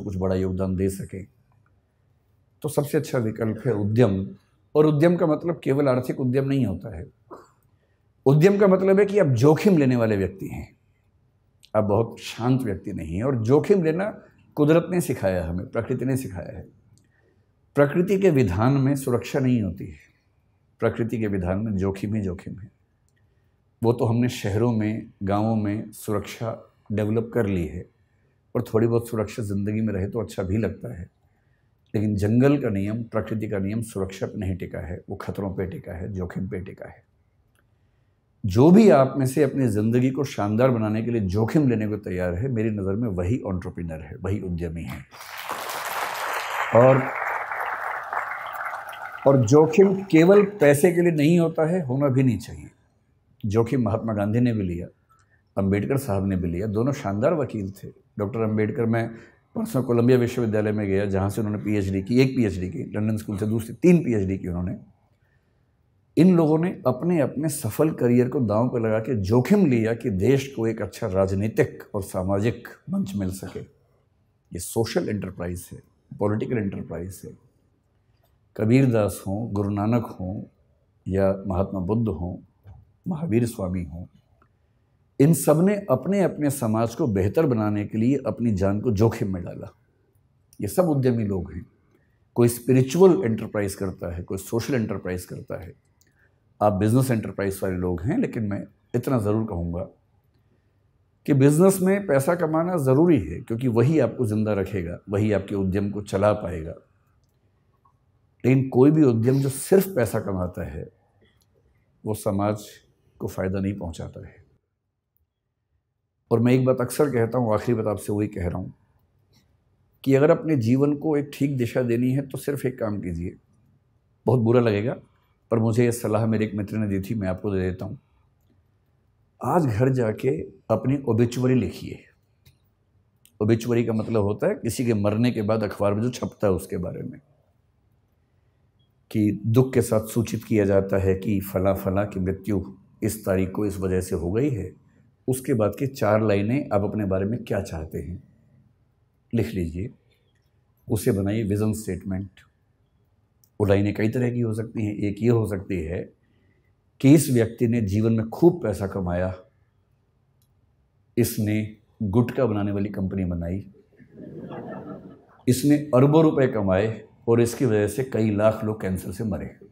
बच्चों कुछ बड़ा योगदान दे सकें तो सबसे अच्छा विकल्प है उद्यम और उद्यम का मतलब केवल आर्थिक उद्यम नहीं होता है उद्यम का मतलब है कि आप जोखिम लेने वाले व्यक्ति हैं आप बहुत शांत व्यक्ति नहीं हैं और जोखिम लेना कुदरत ने सिखाया हमें प्रकृति ने सिखाया है प्रकृति के विधान में सुरक्षा नहीं होती है प्रकृति के विधान में जोखिम ही जोखिम है वो तो हमने शहरों में गांवों में सुरक्षा डेवलप कर ली है और थोड़ी बहुत सुरक्षा ज़िंदगी में रहे तो अच्छा भी लगता है लेकिन जंगल का नियम प्रकृति का नियम सुरक्षा पर नहीं टिका है वो खतरों पर टिका है जोखिम पर टिका है जो भी आप में से अपनी ज़िंदगी को शानदार बनाने के लिए जोखिम लेने को तैयार है मेरी नज़र में वही ऑन्टरप्रिनर है वही उद्यमी है और और जोखिम केवल पैसे के लिए नहीं होता है होना भी नहीं चाहिए जोखिम महात्मा गांधी ने भी लिया अंबेडकर साहब ने भी लिया दोनों शानदार वकील थे डॉक्टर अम्बेडकर मैं परसों कोलंबिया विश्वविद्यालय में गया जहाँ से उन्होंने पीएचडी की एक पीएचडी की लंदन स्कूल से दूसरी तीन पीएचडी की उन्होंने इन लोगों ने अपने अपने सफल करियर को दांव पर लगा के जोखिम लिया कि देश को एक अच्छा राजनीतिक और सामाजिक मंच मिल सके ये सोशल इंटरप्राइज है पॉलिटिकल इंटरप्राइज है कबीरदास हों गुरु नानक हों या महात्मा बुद्ध हों महावीर स्वामी हों इन सब ने अपने अपने समाज को बेहतर बनाने के लिए अपनी जान को जोखिम में डाला ये सब उद्यमी लोग हैं कोई स्पिरिचुअल एंटरप्राइज करता है कोई सोशल एंटरप्राइज करता है आप बिजनेस एंटरप्राइज वाले लोग हैं लेकिन मैं इतना ज़रूर कहूँगा कि बिज़नेस में पैसा कमाना ज़रूरी है क्योंकि वही आपको ज़िंदा रखेगा वही आपके उद्यम को चला पाएगा लेकिन कोई भी उद्यम जो सिर्फ पैसा कमाता है वो समाज को फ़ायदा नहीं पहुँचाता है और मैं एक बात अक्सर कहता हूँ आखिरी बात आपसे वही कह रहा हूँ कि अगर अपने जीवन को एक ठीक दिशा देनी है तो सिर्फ एक काम कीजिए बहुत बुरा लगेगा पर मुझे यह सलाह मेरे एक मित्र ने दी थी मैं आपको दे देता हूँ आज घर जाके अपनी ओबिचुअरी लिखिए ओबिचुअरी का मतलब होता है किसी के मरने के बाद अखबार में जो छपता है उसके बारे में कि दुख के साथ सूचित किया जाता है कि फ़ला फ़ला की मृत्यु इस तारीख को इस वजह से हो गई है उसके बाद की चार लाइनें आप अपने बारे में क्या चाहते हैं लिख लीजिए उसे बनाइए विज़न स्टेटमेंट वो लाइनें कई तरह की हो सकती हैं एक ये हो सकती है कि इस व्यक्ति ने जीवन में खूब पैसा कमाया इसने गुटका बनाने वाली कंपनी बनाई इसने अरबों रुपए कमाए और इसकी वजह से कई लाख लोग कैंसर से मरे